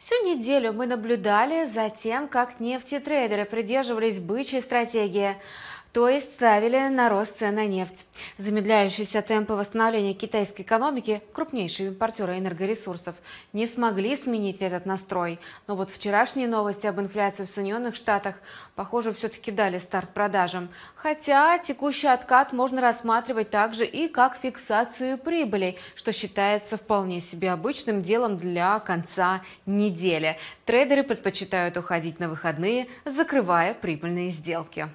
Всю неделю мы наблюдали за тем, как нефтетрейдеры придерживались бычьей стратегии то есть ставили на рост цен на нефть. Замедляющиеся темпы восстановления китайской экономики, крупнейшие импортеры энергоресурсов, не смогли сменить этот настрой. Но вот вчерашние новости об инфляции в Соединенных Штатах, похоже, все-таки дали старт продажам. Хотя текущий откат можно рассматривать также и как фиксацию прибыли, что считается вполне себе обычным делом для конца недели. Трейдеры предпочитают уходить на выходные, закрывая прибыльные сделки.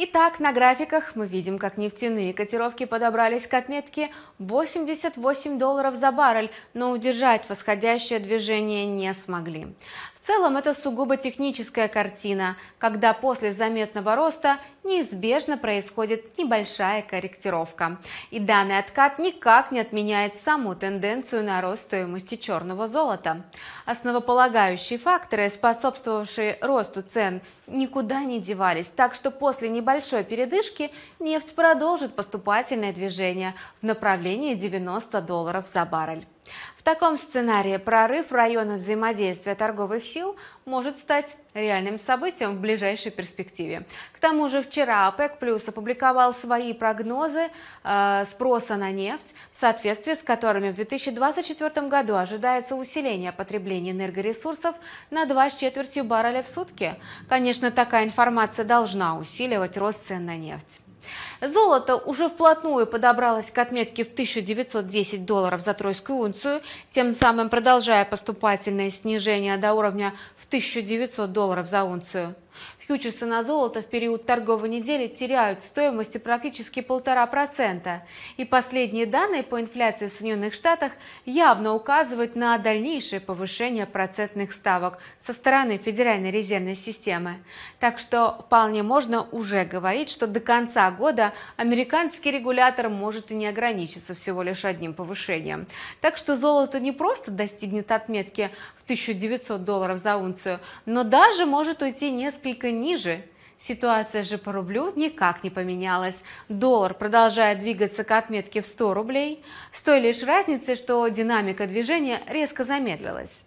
Итак, на графиках мы видим, как нефтяные котировки подобрались к отметке 88 долларов за баррель, но удержать восходящее движение не смогли. В целом это сугубо техническая картина, когда после заметного роста неизбежно происходит небольшая корректировка. И данный откат никак не отменяет саму тенденцию на рост стоимости черного золота. Основополагающие факторы, способствовавшие росту цен, никуда не девались, так что после небольшой передышки нефть продолжит поступательное движение в направлении 90 долларов за баррель. В таком сценарии прорыв района взаимодействия торговых сил может стать реальным событием в ближайшей перспективе. К тому же вчера ОПЕК Плюс опубликовал свои прогнозы э, спроса на нефть, в соответствии с которыми в 2024 году ожидается усиление потребления энергоресурсов на 2 с четвертью барреля в сутки. Конечно, такая информация должна усиливать рост цен на нефть. Золото уже вплотную подобралось к отметке в 1910 долларов за тройскую унцию, тем самым продолжая поступательное снижение до уровня в 1900 долларов за унцию. Фьючерсы на золото в период торговой недели теряют в стоимости практически полтора процента, И последние данные по инфляции в Соединенных Штатах явно указывают на дальнейшее повышение процентных ставок со стороны Федеральной резервной системы. Так что вполне можно уже говорить, что до конца года американский регулятор может и не ограничиться всего лишь одним повышением. Так что золото не просто достигнет отметки в 1900 долларов за унцию, но даже может уйти несколько ниже – Ситуация же по рублю никак не поменялась. Доллар продолжает двигаться к отметке в 100 рублей, с той лишь разницей, что динамика движения резко замедлилась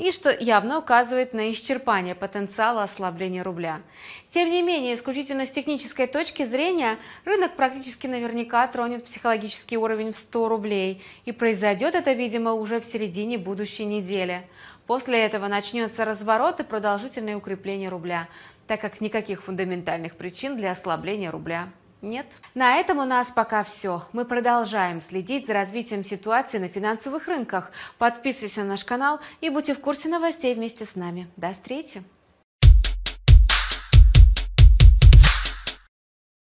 и что явно указывает на исчерпание потенциала ослабления рубля. Тем не менее, исключительно с технической точки зрения, рынок практически наверняка тронет психологический уровень в 100 рублей, и произойдет это, видимо, уже в середине будущей недели. После этого начнется разворот и продолжительное укрепление рубля, так как никаких фундаментальных причин для ослабления рубля нет. На этом у нас пока все. Мы продолжаем следить за развитием ситуации на финансовых рынках. Подписывайся на наш канал и будьте в курсе новостей вместе с нами. До встречи!